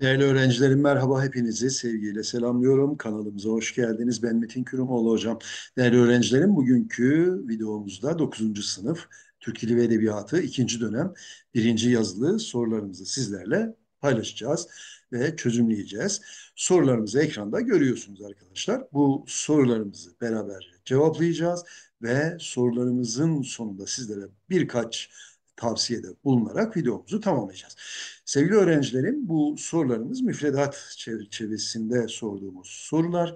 Değerli öğrencilerim merhaba hepinizi sevgiyle selamlıyorum. Kanalımıza hoş geldiniz. Ben Metin Kürümoğlu hocam. Değerli öğrencilerim bugünkü videomuzda 9. sınıf Türk Dili ve Edebiyatı 2. dönem 1. yazılı sorularımızı sizlerle paylaşacağız ve çözümleyeceğiz. Sorularımızı ekranda görüyorsunuz arkadaşlar. Bu sorularımızı beraber cevaplayacağız ve sorularımızın sonunda sizlere birkaç tavsiyede bulunarak videomuzu tamamlayacağız. Sevgili öğrencilerim bu sorularımız müfredat çerçevesinde sorduğumuz sorular.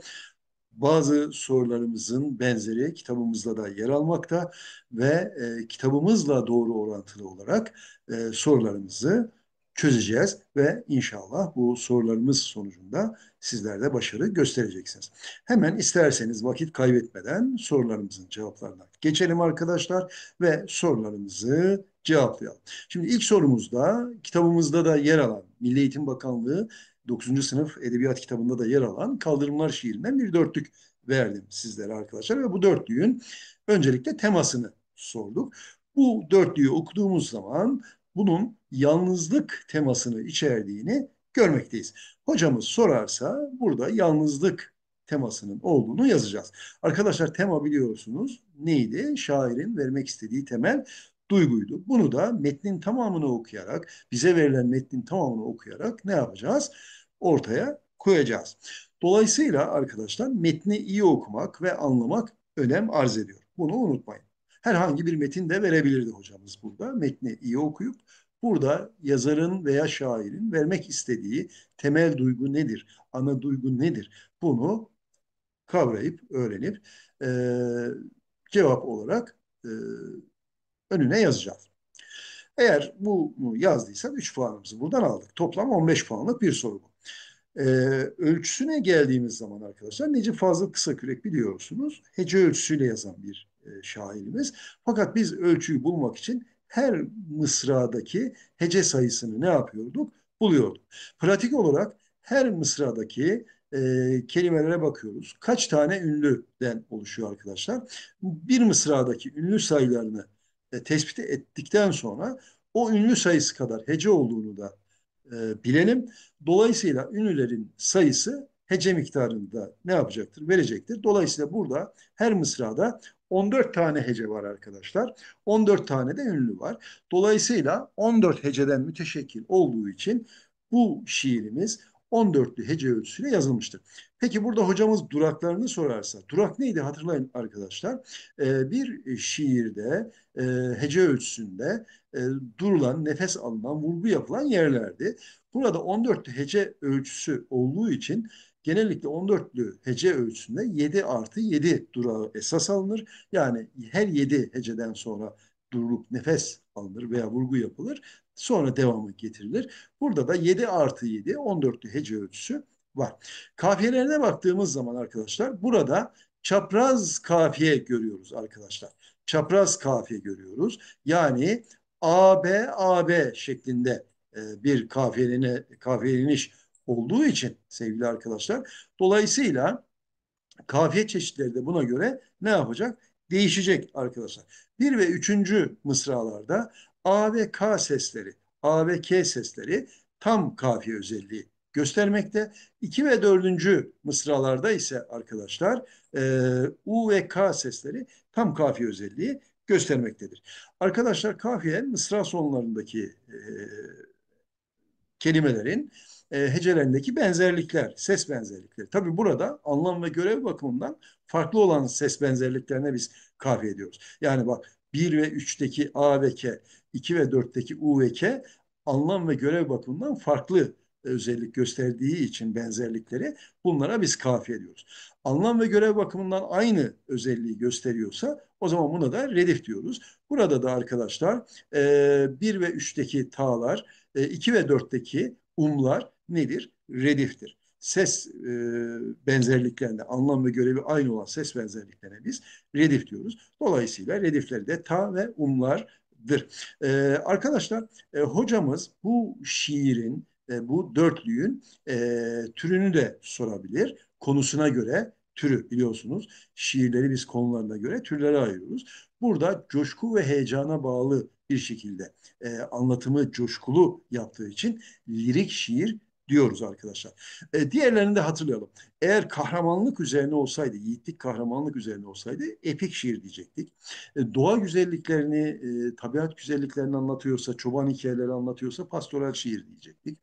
Bazı sorularımızın benzeri kitabımızda da yer almakta ve e, kitabımızla doğru orantılı olarak e, sorularımızı çözeceğiz ve inşallah bu sorularımız sonucunda sizler de başarı göstereceksiniz. Hemen isterseniz vakit kaybetmeden sorularımızın cevaplarına geçelim arkadaşlar ve sorularımızı cevaplayalım. Şimdi ilk sorumuzda kitabımızda da yer alan Milli Eğitim Bakanlığı 9. sınıf edebiyat kitabında da yer alan Kaldırımlar şiirinden bir dörtlük verdim sizlere arkadaşlar ve bu dörtlüğün öncelikle temasını sorduk. Bu dörtlüğü okuduğumuz zaman bunun yalnızlık temasını içerdiğini görmekteyiz. Hocamız sorarsa burada yalnızlık temasının olduğunu yazacağız. Arkadaşlar tema biliyorsunuz neydi? Şairin vermek istediği temel duyguydu. Bunu da metnin tamamını okuyarak, bize verilen metnin tamamını okuyarak ne yapacağız? Ortaya koyacağız. Dolayısıyla arkadaşlar metni iyi okumak ve anlamak önem arz ediyor. Bunu unutmayın herhangi bir metin de verebilirdi hocamız burada. Metni iyi okuyup burada yazarın veya şairin vermek istediği temel duygu nedir, ana duygu nedir bunu kavrayıp öğrenip e, cevap olarak e, önüne yazacağız. Eğer bunu yazdıysam 3 puanımızı buradan aldık. Toplam 15 puanlık bir soru bu. Ee, ölçüsüne geldiğimiz zaman arkadaşlar Necip Fazıl Kısakürek biliyorsunuz hece ölçüsüyle yazan bir e, şairimiz. Fakat biz ölçüyü bulmak için her mısradaki hece sayısını ne yapıyorduk? Buluyorduk. Pratik olarak her mısradaki e, kelimelere bakıyoruz. Kaç tane ünlüden oluşuyor arkadaşlar? Bir mısradaki ünlü sayılarını e, tespit ettikten sonra o ünlü sayısı kadar hece olduğunu da e, bilelim. Dolayısıyla ünlülerin sayısı hece miktarında ne yapacaktır? Verecektir. Dolayısıyla burada her mısrada 14 tane hece var arkadaşlar. 14 tane de ünlü var. Dolayısıyla 14 heceden müteşekkil olduğu için bu şiirimiz 14'lü hece ölçüsüyle yazılmıştır. Peki burada hocamız duraklarını sorarsa, durak neydi hatırlayın arkadaşlar. Ee, bir şiirde e, hece ölçüsünde e, durulan, nefes alınan, vurgu yapılan yerlerdi. Burada 14 hece ölçüsü olduğu için genellikle 14'lü hece ölçüsünde 7 artı 7 durağı esas alınır. Yani her 7 heceden sonra durulup nefes alınır veya vurgu yapılır. Sonra devamı getirilir. Burada da 7 artı 7 14'lü hece ölçüsü var. Kafiyelerine baktığımız zaman arkadaşlar burada çapraz kafiye görüyoruz arkadaşlar. Çapraz kafiye görüyoruz. Yani AB AB şeklinde e, bir kafiyelene kafiyeleniş olduğu için sevgili arkadaşlar. Dolayısıyla kafiye çeşitleri de buna göre ne yapacak? Değişecek arkadaşlar. Bir ve üçüncü mısralarda A ve K sesleri, A ve K sesleri tam kafiye özelliği göstermekte. 2 ve dördüncü mısralarda ise arkadaşlar e, U ve K sesleri tam kafiye özelliği göstermektedir. Arkadaşlar kafiye mısra sonlarındaki e, kelimelerin e, hecelerindeki benzerlikler, ses benzerlikleri. Tabi burada anlam ve görev bakımından farklı olan ses benzerliklerine biz kafiye ediyoruz. Yani bak 1 ve 3'teki A ve K, 2 ve 4'teki U ve K anlam ve görev bakımından farklı e, özellik gösterdiği için benzerlikleri bunlara biz kafiye ediyoruz. Anlam ve görev bakımından aynı özelliği gösteriyorsa o zaman buna da redif diyoruz. Burada da arkadaşlar 1 e, ve 3'teki tağlar, 2 ve 4'teki umlar nedir? Rediftir. Ses e, benzerliklerine, anlam ve görevi aynı olan ses benzerliklerine biz redif diyoruz. Dolayısıyla redifleri de ta ve umlardır. E, arkadaşlar e, hocamız bu şiirin, e, bu dörtlüğün e, türünü de sorabilir. Konusuna göre türü biliyorsunuz. Şiirleri biz konularına göre türlere ayırıyoruz. Burada coşku ve heyecana bağlı bir şekilde e, anlatımı coşkulu yaptığı için lirik şiir diyoruz arkadaşlar. E, diğerlerini de hatırlayalım. Eğer kahramanlık üzerine olsaydı, yiğitlik kahramanlık üzerine olsaydı epik şiir diyecektik. E, doğa güzelliklerini, e, tabiat güzelliklerini anlatıyorsa, çoban hikayeleri anlatıyorsa pastoral şiir diyecektik.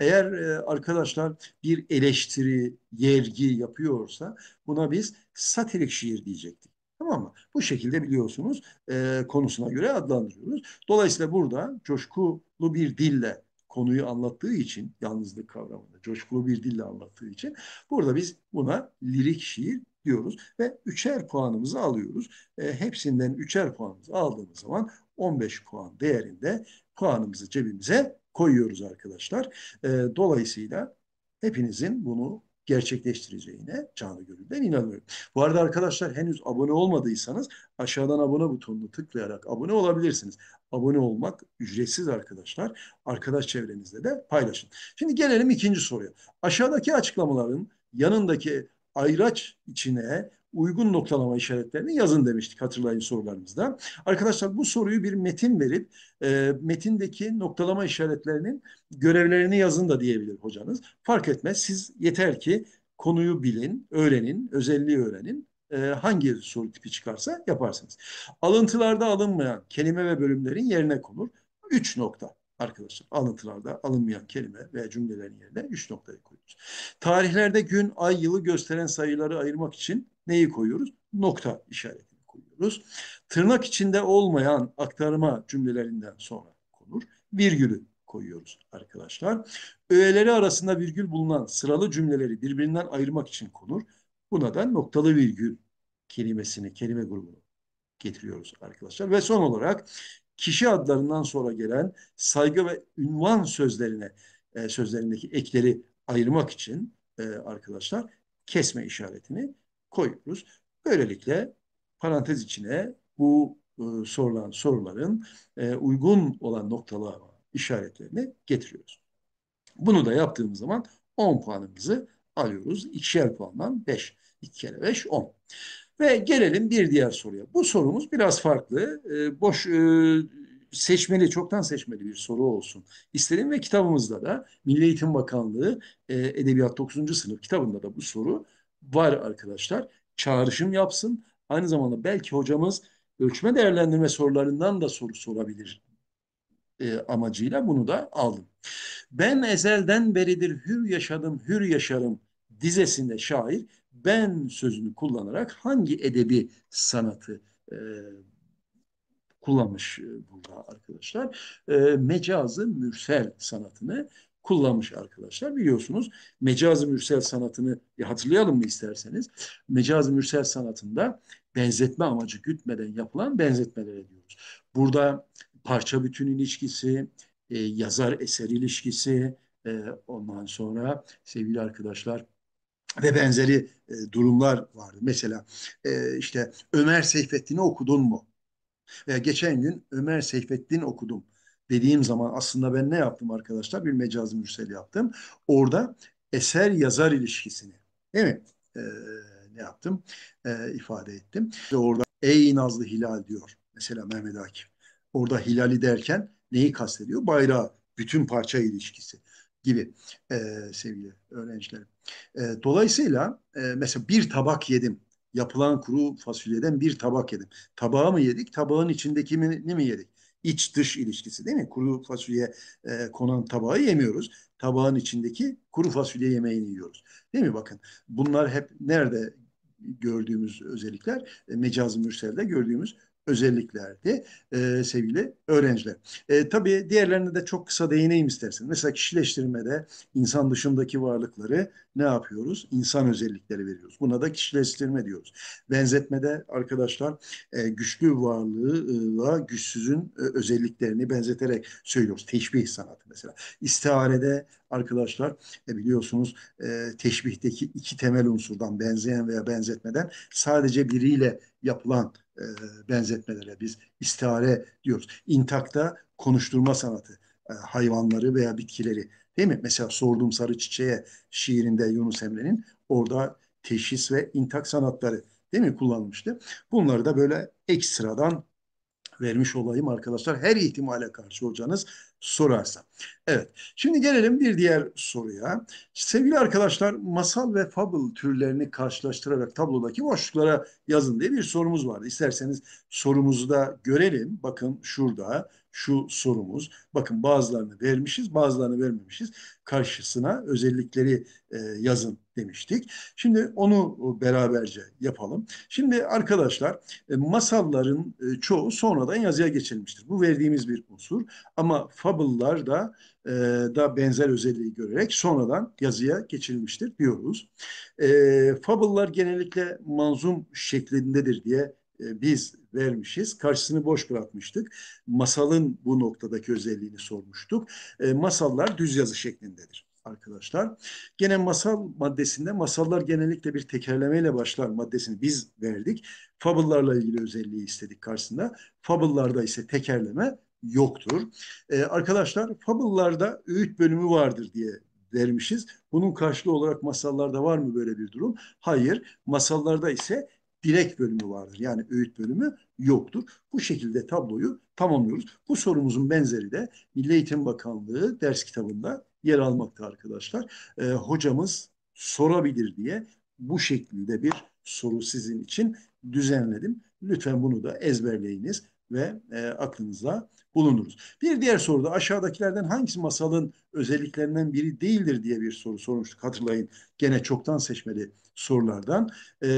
Eğer e, arkadaşlar bir eleştiri, yergi yapıyorsa buna biz satirik şiir diyecektik. Tamam mı? Bu şekilde biliyorsunuz e, konusuna göre adlandırıyoruz. Dolayısıyla burada coşkulu bir dille konuyu anlattığı için yalnızlık kavramını coşkulu bir dille anlattığı için burada biz buna lirik şiir diyoruz ve üçer puanımızı alıyoruz. E, hepsinden üçer puanımızı aldığımız zaman 15 puan değerinde puanımızı cebimize koyuyoruz arkadaşlar. E, dolayısıyla hepinizin bunu gerçekleştireceğine canı gönülden inanıyorum. Bu arada arkadaşlar henüz abone olmadıysanız aşağıdan abone butonunu tıklayarak abone olabilirsiniz. Abone olmak ücretsiz arkadaşlar. Arkadaş çevrenizde de paylaşın. Şimdi gelelim ikinci soruya. Aşağıdaki açıklamaların yanındaki ayraç içine uygun noktalama işaretlerini yazın demiştik hatırlayın sorularımızda. Arkadaşlar bu soruyu bir metin verip e, metindeki noktalama işaretlerinin görevlerini yazın da diyebilir hocanız. Fark etmez siz yeter ki konuyu bilin, öğrenin, özelliği öğrenin. E, hangi soru tipi çıkarsa yaparsınız. Alıntılarda alınmayan kelime ve bölümlerin yerine konur. Üç nokta arkadaşlar. Alıntılarda alınmayan kelime veya cümlelerin yerine üç noktayı koyuyoruz. Tarihlerde gün, ay, yılı gösteren sayıları ayırmak için neyi koyuyoruz? Nokta işaretini koyuyoruz. Tırnak içinde olmayan aktarma cümlelerinden sonra konur. Virgülü koyuyoruz arkadaşlar. Öğeleri arasında virgül bulunan sıralı cümleleri birbirinden ayırmak için konur. Buna da noktalı virgül kelimesini, kelime grubunu getiriyoruz arkadaşlar. Ve son olarak kişi adlarından sonra gelen saygı ve ünvan sözlerine e, sözlerindeki ekleri ayırmak için e, arkadaşlar kesme işaretini koyuyoruz. Böylelikle parantez içine bu e, sorulan soruların e, uygun olan noktalara işaretlerini getiriyoruz. Bunu da yaptığımız zaman 10 puanımızı alıyoruz. İkişer puandan 5. 2 kere 5 10. Ve gelelim bir diğer soruya. Bu sorumuz biraz farklı. E, boş e, seçmeli, çoktan seçmeli bir soru olsun istedim ve kitabımızda da Milli Eğitim Bakanlığı e, Edebiyat 9. sınıf kitabında da bu soru var arkadaşlar. Çağrışım yapsın. Aynı zamanda belki hocamız ölçme değerlendirme sorularından da soru sorabilir e, amacıyla bunu da aldım. Ben ezelden beridir hür yaşadım, hür yaşarım dizesinde şair ben sözünü kullanarak hangi edebi sanatı e, kullanmış e, burada arkadaşlar. E, mecazı mürsel sanatını kullanmış arkadaşlar. Biliyorsunuz mecazı mürsel sanatını hatırlayalım mı isterseniz. Mecazı mürsel sanatında benzetme amacı gütmeden yapılan benzetmeler diyoruz. Burada parça bütün ilişkisi, e, yazar eser ilişkisi, e, ondan sonra sevgili arkadaşlar ve benzeri e, durumlar vardı. Mesela e, işte Ömer Seyfettin'i okudun mu? Veya geçen gün Ömer Seyfettin okudum dediğim zaman aslında ben ne yaptım arkadaşlar? Bir mecaz mürsel yaptım. Orada eser yazar ilişkisini değil mi? E, ne yaptım? E, ifade ettim. Ve orada ey Nazlı Hilal diyor. Mesela Mehmet Akif. Orada Hilali derken neyi kastediyor? Bayrağı, bütün parça ilişkisi gibi e, sevgili öğrenciler. E, dolayısıyla e, mesela bir tabak yedim. Yapılan kuru fasulyeden bir tabak yedim. Tabağı mı yedik, tabağın içindeki mi, mi yedik? İç dış ilişkisi değil mi? Kuru fasulye e, konan tabağı yemiyoruz. Tabağın içindeki kuru fasulye yemeğini yiyoruz. Değil mi bakın? Bunlar hep nerede gördüğümüz özellikler? E, mecaz-ı mürselde gördüğümüz özelliklerdi e, sevgili öğrenciler. E, tabii diğerlerine de çok kısa değineyim istersen. Mesela kişileştirmede insan dışındaki varlıkları ne yapıyoruz? İnsan özellikleri veriyoruz. Buna da kişileştirme diyoruz. Benzetmede arkadaşlar e, güçlü varlığıyla güçsüzün e, özelliklerini benzeterek söylüyoruz. Teşbih sanatı mesela. İstiharede arkadaşlar e, biliyorsunuz e, teşbihteki iki temel unsurdan benzeyen veya benzetmeden sadece biriyle yapılan e, benzetmelere biz istihare diyoruz. İntakta konuşturma sanatı e, hayvanları veya bitkileri değil mi? Mesela sorduğum sarı çiçeğe şiirinde Yunus Emre'nin orada teşhis ve intak sanatları değil mi kullanmıştı Bunları da böyle ekstradan vermiş olayım arkadaşlar. Her ihtimale karşı hocanız sorarsa. Evet, şimdi gelelim bir diğer soruya. Sevgili arkadaşlar, masal ve fable türlerini karşılaştırarak tablodaki boşluklara yazın diye bir sorumuz vardı. İsterseniz sorumuzu da görelim. Bakın şurada şu sorumuz. Bakın bazılarını vermişiz, bazılarını vermemişiz. Karşısına özellikleri e, yazın demiştik. Şimdi onu beraberce yapalım. Şimdi arkadaşlar e, masalların e, çoğu sonradan yazıya geçilmiştir Bu verdiğimiz bir unsur. Ama fable'lar da e, da benzer özelliği görerek sonradan yazıya geçilmiştir diyoruz. E, fable'lar genellikle manzum şeklindedir diye e, biz vermişiz. Karşısını boş bırakmıştık. Masalın bu noktadaki özelliğini sormuştuk. E, masallar düz yazı şeklindedir arkadaşlar. Gene masal maddesinde masallar genellikle bir tekerlemeyle başlar maddesini biz verdik. Fable'larla ilgili özelliği istedik karşısında. Fable'larda ise tekerleme yoktur. Ee, arkadaşlar Fable'larda öğüt bölümü vardır diye vermişiz. Bunun karşılığı olarak masallarda var mı böyle bir durum? Hayır. Masallarda ise direk bölümü vardır. Yani öğüt bölümü yoktur. Bu şekilde tabloyu tamamlıyoruz. Bu sorumuzun benzeri de Milli Eğitim Bakanlığı ders kitabında yer almakta arkadaşlar. E, hocamız sorabilir diye bu şekilde bir soru sizin için düzenledim. Lütfen bunu da ezberleyiniz ve e, aklınızda bulundurunuz. Bir diğer soruda aşağıdakilerden hangisi masalın özelliklerinden biri değildir diye bir soru sormuştuk. Hatırlayın gene çoktan seçmeli sorulardan. E,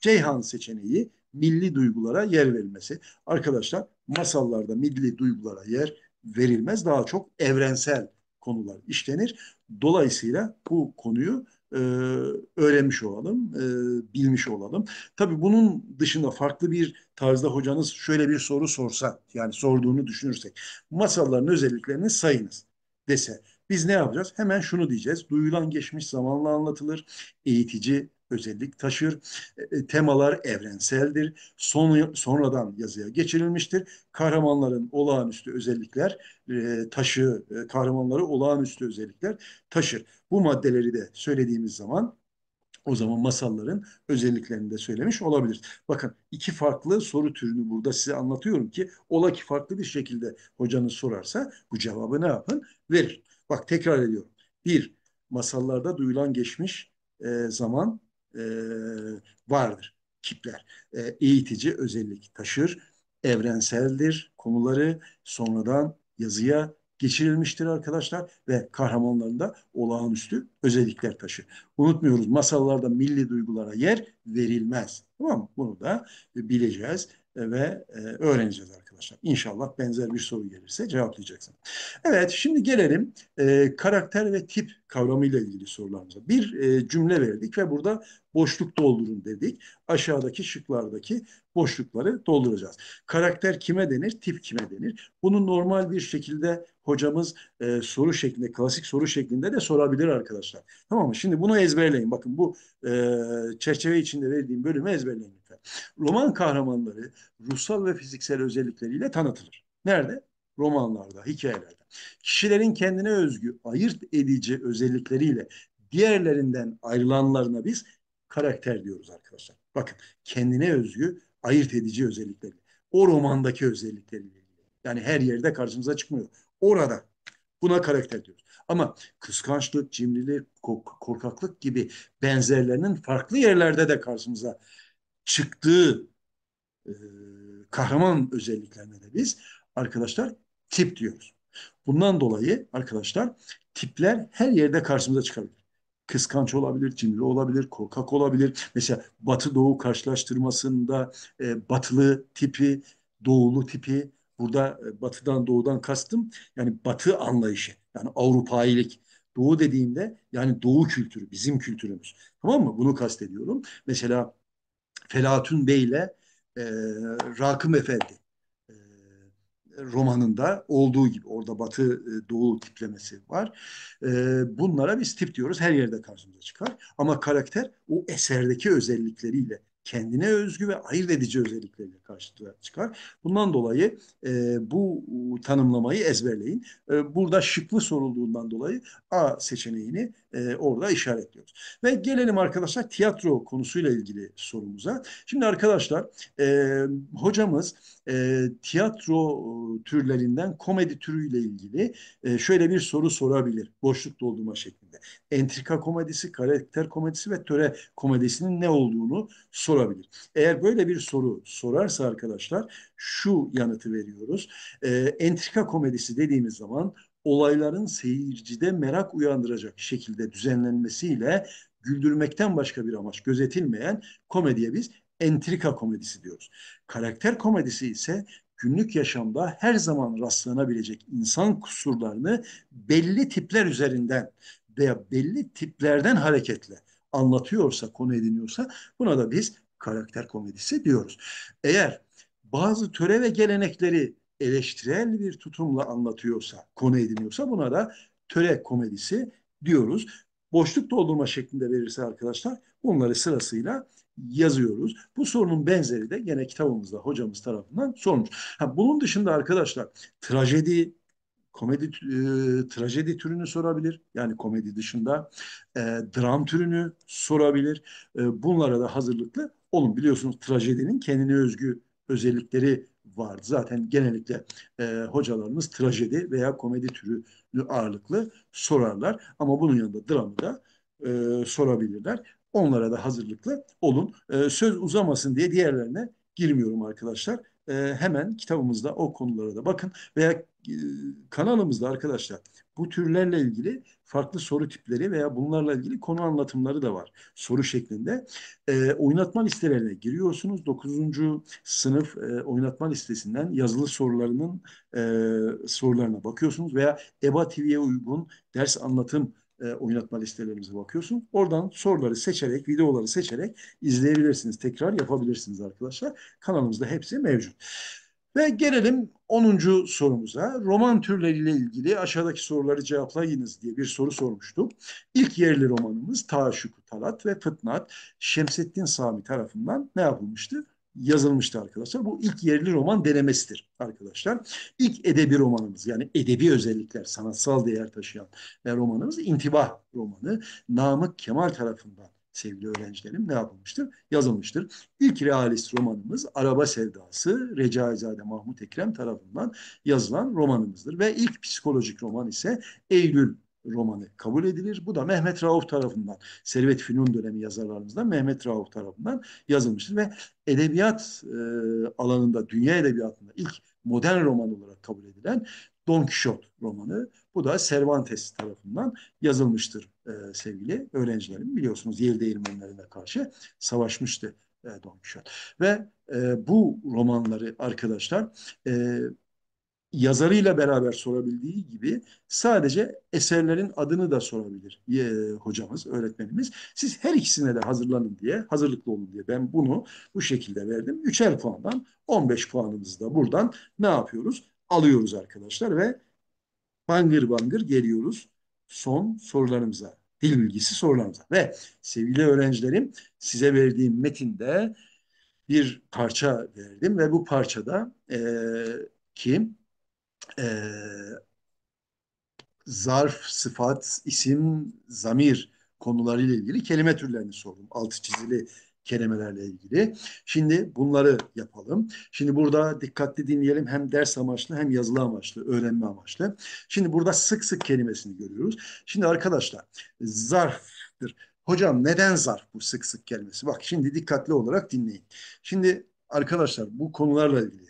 Ceyhan seçeneği milli duygulara yer verilmesi. Arkadaşlar masallarda milli duygulara yer verilmez. Daha çok evrensel konular işlenir. Dolayısıyla bu konuyu e, öğrenmiş olalım, e, bilmiş olalım. Tabii bunun dışında farklı bir tarzda hocanız şöyle bir soru sorsa, yani sorduğunu düşünürsek, masalların özelliklerini sayınız dese, biz ne yapacağız? Hemen şunu diyeceğiz. Duyulan geçmiş zamanla anlatılır, eğitici özellik taşır. E, e temalar evrenseldir. Son, sonradan yazıya geçirilmiştir. Kahramanların olağanüstü özellikler e, taşı, e, kahramanları olağanüstü özellikler taşır. Bu maddeleri de söylediğimiz zaman o zaman masalların özelliklerini de söylemiş olabilir. Bakın iki farklı soru türünü burada size anlatıyorum ki ola ki farklı bir şekilde hocanız sorarsa bu cevabı ne yapın? Verir. Bak tekrar ediyorum. Bir, masallarda duyulan geçmiş e, zaman e, vardır kipler. E, eğitici özellik taşır, evrenseldir konuları sonradan yazıya geçirilmiştir arkadaşlar ve kahramanlarında olağanüstü özellikler taşır. Unutmuyoruz masallarda milli duygulara yer verilmez. Tamam mı? Bunu da bileceğiz. E, ve e, öğreneceğiz arkadaşlar. İnşallah benzer bir soru gelirse cevaplayacaksın. Evet şimdi gelelim e, karakter ve tip kavramıyla ilgili sorularımıza. Bir e, cümle verdik ve burada boşluk doldurun dedik. Aşağıdaki şıklardaki boşlukları dolduracağız. Karakter kime denir, tip kime denir? Bunu normal bir şekilde hocamız e, soru şeklinde, klasik soru şeklinde de sorabilir arkadaşlar. Tamam mı? Şimdi bunu ezberleyin. Bakın bu e, çerçeve içinde verdiğim bölümü ezberleyin roman kahramanları ruhsal ve fiziksel özellikleriyle tanıtılır. Nerede? Romanlarda, hikayelerde. Kişilerin kendine özgü, ayırt edici özellikleriyle diğerlerinden ayrılanlarına biz karakter diyoruz arkadaşlar. Bakın kendine özgü, ayırt edici özellikleri. O romandaki özellikleri. Yani her yerde karşımıza çıkmıyor. Orada buna karakter diyoruz. Ama kıskançlık, cimrilik, korkaklık gibi benzerlerinin farklı yerlerde de karşımıza çıktığı e, kahraman özelliklerine de biz arkadaşlar tip diyoruz. Bundan dolayı arkadaşlar tipler her yerde karşımıza çıkabilir. Kıskanç olabilir, cimri olabilir, korkak olabilir. Mesela Batı-Doğu karşılaştırmasında e, batılı tipi, doğulu tipi, burada e, batıdan doğudan kastım yani batı anlayışı, yani Avrupailik. Doğu dediğimde yani doğu kültürü, bizim kültürümüz. Tamam mı? Bunu kastediyorum. Mesela Felatun Bey ile e, Rakım Efendi e, romanında olduğu gibi orada batı e, doğu tiplemesi var. E, bunlara biz tip diyoruz. Her yerde karşımıza çıkar. Ama karakter o eserdeki özellikleriyle kendine özgü ve ayırt edici özellikleriyle karşılığa çıkar. Bundan dolayı e, bu tanımlamayı ezberleyin. E, burada şıklı sorulduğundan dolayı A seçeneğini e, orada işaretliyoruz. Ve gelelim arkadaşlar tiyatro konusuyla ilgili sorumuza. Şimdi arkadaşlar e, hocamız e, tiyatro türlerinden komedi türüyle ilgili e, şöyle bir soru sorabilir. Boşluk doldurma şeklinde entrika komedisi, karakter komedisi ve töre komedisinin ne olduğunu sorabilir. Eğer böyle bir soru sorarsa arkadaşlar şu yanıtı veriyoruz. E, entrika komedisi dediğimiz zaman olayların seyircide merak uyandıracak şekilde düzenlenmesiyle güldürmekten başka bir amaç gözetilmeyen komediye biz entrika komedisi diyoruz. Karakter komedisi ise günlük yaşamda her zaman rastlanabilecek insan kusurlarını belli tipler üzerinden veya belli tiplerden hareketle anlatıyorsa, konu ediniyorsa buna da biz karakter komedisi diyoruz. Eğer bazı töre ve gelenekleri eleştirel bir tutumla anlatıyorsa, konu ediniyorsa buna da töre komedisi diyoruz. Boşluk doldurma şeklinde verirse arkadaşlar bunları sırasıyla yazıyoruz. Bu sorunun benzeri de gene kitabımızda hocamız tarafından sormuş. Ha, bunun dışında arkadaşlar trajedi, komedi, e, trajedi türünü sorabilir. Yani komedi dışında e, dram türünü sorabilir. E, bunlara da hazırlıklı olun. Biliyorsunuz trajedinin kendine özgü özellikleri vardı. Zaten genellikle e, hocalarımız trajedi veya komedi türünü ağırlıklı sorarlar. Ama bunun yanında dramı da e, sorabilirler. Onlara da hazırlıklı olun. E, söz uzamasın diye diğerlerine girmiyorum arkadaşlar e, hemen kitabımızda o konulara da bakın veya e, kanalımızda arkadaşlar bu türlerle ilgili farklı soru tipleri veya bunlarla ilgili konu anlatımları da var soru şeklinde. E, oynatma listelerine giriyorsunuz. 9. sınıf e, oynatma listesinden yazılı sorularının e, sorularına bakıyorsunuz veya EBA TV'ye uygun ders anlatım e, oynatma listelerimize bakıyorsun. Oradan soruları seçerek, videoları seçerek izleyebilirsiniz. Tekrar yapabilirsiniz arkadaşlar. Kanalımızda hepsi mevcut. Ve gelelim 10. sorumuza. Roman türleriyle ilgili aşağıdaki soruları cevaplayınız diye bir soru sormuştuk. İlk yerli romanımız Taşuk, Talat ve Fıtnat Şemsettin Sami tarafından ne yapılmıştı? yazılmıştı arkadaşlar. Bu ilk yerli roman denemesidir arkadaşlar. İlk edebi romanımız yani edebi özellikler, sanatsal değer taşıyan e, romanımız İntibah romanı Namık Kemal tarafından sevgili öğrencilerim ne yapılmıştır? Yazılmıştır. İlk realist romanımız Araba Sevdası Recaizade Mahmut Ekrem tarafından yazılan romanımızdır. Ve ilk psikolojik roman ise Eylül romanı kabul edilir. Bu da Mehmet Rauf tarafından, Servet Fünun dönemi yazarlarımızdan Mehmet Rauf tarafından yazılmıştır ve edebiyat e, alanında, dünya edebiyatında ilk modern roman olarak kabul edilen Don Quixote romanı. Bu da Cervantes tarafından yazılmıştır e, sevgili öğrencilerim. Biliyorsunuz Yel değirmenlerine karşı savaşmıştı e, Don Quixote. Ve e, bu romanları arkadaşlar e, yazarıyla beraber sorabildiği gibi sadece eserlerin adını da sorabilir e, hocamız, öğretmenimiz. Siz her ikisine de hazırlanın diye, hazırlıklı olun diye ben bunu bu şekilde verdim. Üçer puandan 15 puanımızı da buradan ne yapıyoruz? Alıyoruz arkadaşlar ve bangır bangır geliyoruz son sorularımıza. Dil bilgisi sorularımıza. Ve sevgili öğrencilerim size verdiğim metinde bir parça verdim ve bu parçada e, ki e, zarf, sıfat, isim, zamir konularıyla ilgili kelime türlerini sordum. Altı çizili kelimelerle ilgili. Şimdi bunları yapalım. Şimdi burada dikkatli dinleyelim hem ders amaçlı hem yazılı amaçlı, öğrenme amaçlı. Şimdi burada sık sık kelimesini görüyoruz. Şimdi arkadaşlar zarftır. Hocam neden zarf bu sık sık kelimesi? Bak şimdi dikkatli olarak dinleyin. Şimdi arkadaşlar bu konularla ilgili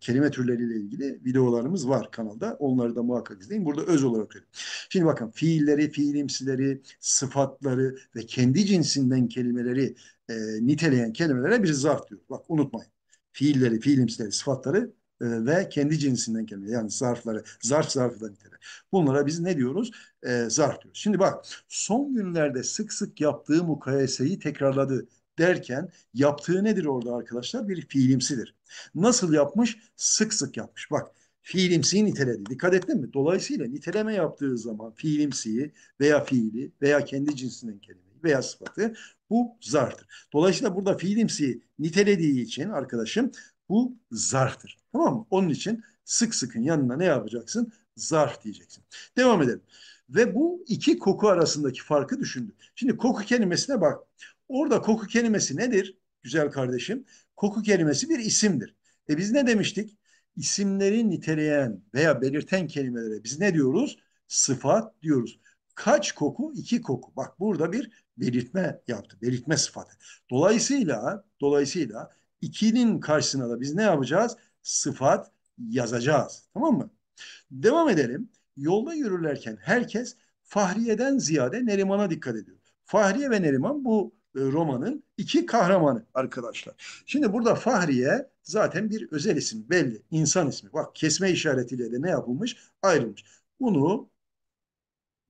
kelime türleriyle ilgili videolarımız var kanalda. Onları da muhakkak izleyin. Burada öz olarak öyle. Şimdi bakın fiilleri, fiilimsileri, sıfatları ve kendi cinsinden kelimeleri e, niteleyen kelimelere bir zarf diyor. Bak unutmayın. Fiilleri, fiilimsileri, sıfatları e, ve kendi cinsinden kelime yani zarfları, zarf zarfı da niteler. Bunlara biz ne diyoruz? E, zarf diyoruz. Şimdi bak son günlerde sık sık yaptığı mukayeseyi tekrarladı derken yaptığı nedir orada arkadaşlar? Bir fiilimsidir. Nasıl yapmış? Sık sık yapmış. Bak fiilimsiyi niteledi. Dikkat ettin mi? Dolayısıyla niteleme yaptığı zaman fiilimsiyi veya fiili veya kendi cinsinden kelimeyi veya sıfatı bu zarftır. Dolayısıyla burada fiilimsiyi nitelediği için arkadaşım bu zarftır. Tamam mı? Onun için sık sıkın yanına ne yapacaksın? Zarf diyeceksin. Devam edelim. Ve bu iki koku arasındaki farkı düşündü. Şimdi koku kelimesine bak. Orada koku kelimesi nedir güzel kardeşim? Koku kelimesi bir isimdir. E biz ne demiştik? İsimleri niteleyen veya belirten kelimelere biz ne diyoruz? Sıfat diyoruz. Kaç koku? İki koku. Bak burada bir belirtme yaptı. Belirtme sıfatı. Dolayısıyla dolayısıyla ikinin karşısına da biz ne yapacağız? Sıfat yazacağız. Tamam mı? Devam edelim. Yolda yürürlerken herkes Fahriye'den ziyade Neriman'a dikkat ediyor. Fahriye ve Neriman bu e, romanın iki kahramanı arkadaşlar. Şimdi burada Fahriye zaten bir özel isim belli. insan ismi. Bak kesme işaretiyle de ne yapılmış? Ayrılmış. Bunu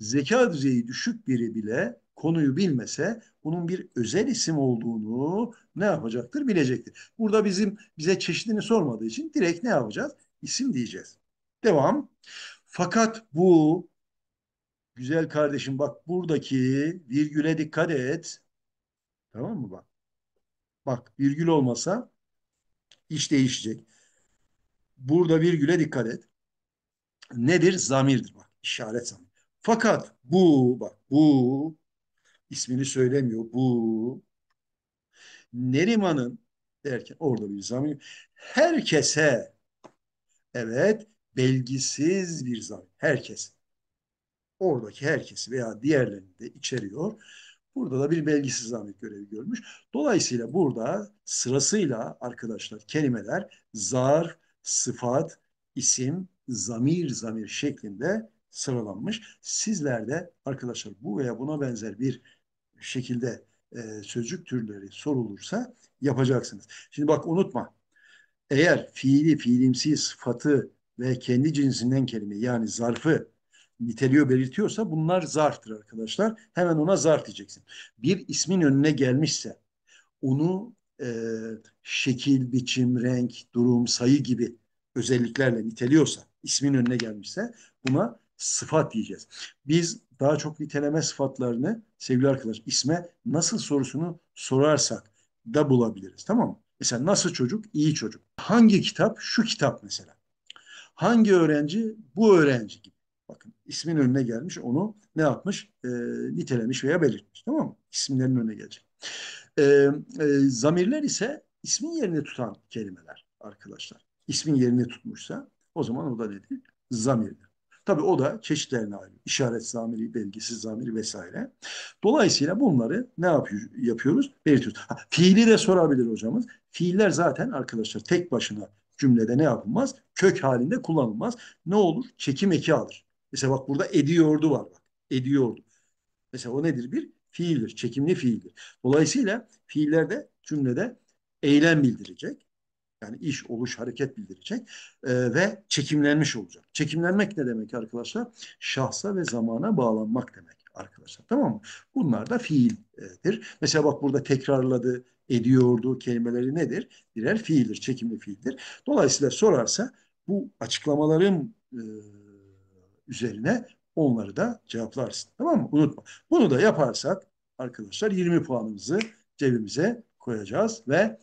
zeka düzeyi düşük biri bile konuyu bilmese bunun bir özel isim olduğunu ne yapacaktır? Bilecektir. Burada bizim bize çeşidini sormadığı için direkt ne yapacağız? İsim diyeceğiz. Devam. Fakat bu güzel kardeşim bak buradaki virgüle dikkat et. Tamam mı bak? Bak virgül olmasa iş değişecek. Burada virgüle dikkat et. Nedir? Zamirdir bak. İşaret zamir. Fakat bu bak bu ismini söylemiyor. Bu Neriman'ın derken orada bir zamir. Herkese evet belgisiz bir zamir. herkes Oradaki herkesi veya diğerlerini de içeriyor Burada da bir belgisizlik görevi görmüş. Dolayısıyla burada sırasıyla arkadaşlar kelimeler zarf, sıfat, isim, zamir, zamir şeklinde sıralanmış. Sizler de arkadaşlar bu veya buna benzer bir şekilde e, sözcük türleri sorulursa yapacaksınız. Şimdi bak unutma. Eğer fiili, fiilimsi, sıfatı ve kendi cinsinden kelime yani zarfı niteliyor belirtiyorsa bunlar zarftır arkadaşlar. Hemen ona zar diyeceksin. Bir ismin önüne gelmişse onu e, şekil, biçim, renk, durum, sayı gibi özelliklerle niteliyorsa, ismin önüne gelmişse buna sıfat diyeceğiz. Biz daha çok niteleme sıfatlarını sevgili arkadaş isme nasıl sorusunu sorarsak da bulabiliriz tamam mı? Mesela nasıl çocuk? İyi çocuk. Hangi kitap? Şu kitap mesela. Hangi öğrenci? Bu öğrenci gibi ismin önüne gelmiş onu ne yapmış? E, nitelemiş veya belirtmiş tamam mı? İsimlerin önüne gelecek. E, e, zamirler ise ismin yerini tutan kelimeler arkadaşlar. İsmin yerini tutmuşsa o zaman o da nedir? Zamirdir. Tabii o da çeşitlerine ayrılıyor. İşaret zamiri, belgisiz zamiri vesaire. Dolayısıyla bunları ne yapıyor, yapıyoruz? Belirtiyoruz. Ha, fiili de sorabilir hocamız. Fiiller zaten arkadaşlar tek başına cümlede ne yapılmaz? Kök halinde kullanılmaz. Ne olur? Çekim eki alır. Mesela bak burada ediyordu var bak. Ediyordu. Mesela o nedir? Bir fiildir. Çekimli fiildir. Dolayısıyla fiillerde cümlede eylem bildirecek. Yani iş, oluş, hareket bildirecek e, ve çekimlenmiş olacak. Çekimlenmek ne demek arkadaşlar? Şahsa ve zamana bağlanmak demek arkadaşlar. Tamam mı? Bunlar da fiildir. Mesela bak burada tekrarladı, ediyordu kelimeleri nedir? Birer fiildir, çekimli fiildir. Dolayısıyla sorarsa bu açıklamaların e, üzerine onları da cevaplarsın. Tamam mı? Unutma. Bunu da yaparsak arkadaşlar 20 puanımızı cebimize koyacağız ve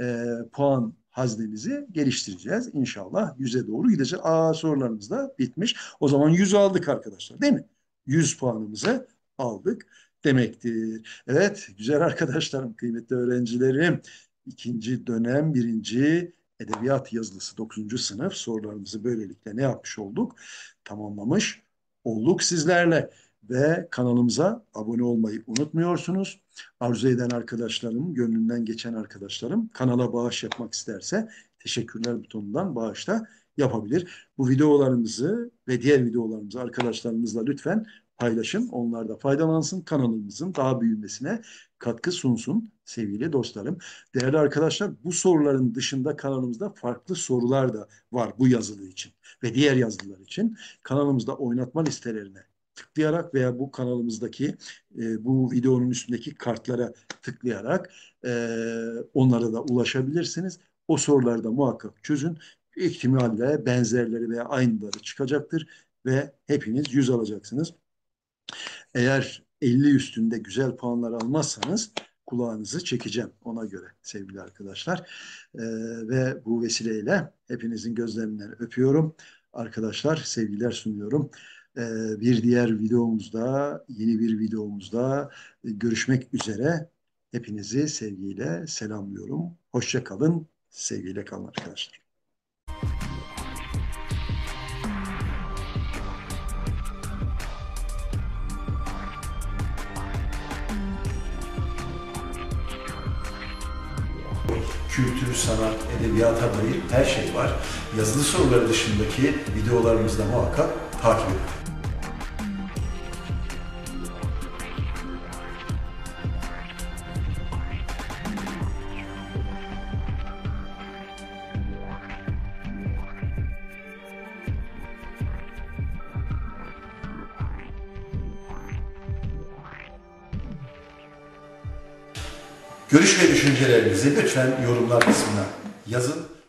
e, puan haznemizi geliştireceğiz. İnşallah 100'e doğru gideceğiz. Aa sorularımız da bitmiş. O zaman 100 aldık arkadaşlar değil mi? 100 puanımızı aldık demektir. Evet güzel arkadaşlarım, kıymetli öğrencilerim. ikinci dönem birinci edebiyat yazılısı 9. sınıf sorularımızı böylelikle ne yapmış olduk? Tamamlamış olduk sizlerle ve kanalımıza abone olmayı unutmuyorsunuz. Arzu eden arkadaşlarım, gönlünden geçen arkadaşlarım kanala bağış yapmak isterse teşekkürler butonundan bağışta yapabilir. Bu videolarımızı ve diğer videolarımızı arkadaşlarımızla lütfen paylaşın, onlar da faydalansın, kanalımızın daha büyümesine katkı sunsun sevgili dostlarım. Değerli arkadaşlar bu soruların dışında kanalımızda farklı sorular da var bu yazılı için ve diğer yazılılar için. Kanalımızda oynatma listelerine tıklayarak veya bu kanalımızdaki e, bu videonun üstündeki kartlara tıklayarak e, onlara da ulaşabilirsiniz. O soruları da muhakkak çözün. İhtimalle benzerleri veya aynıları çıkacaktır ve hepiniz yüz alacaksınız. Eğer 50 üstünde güzel puanlar almazsanız kulağınızı çekeceğim ona göre sevgili arkadaşlar. Ee, ve bu vesileyle hepinizin gözlerinden öpüyorum. Arkadaşlar sevgiler sunuyorum. Ee, bir diğer videomuzda, yeni bir videomuzda görüşmek üzere. Hepinizi sevgiyle selamlıyorum. Hoşça kalın, sevgiyle kalın arkadaşlar. kültür, sanat, edebiyata dair her şey var. Yazılı soruları dışındaki videolarımızda muhakkak takip edin. Görüş ve düşüncelerinizi lütfen yorumlar kısmına yazın.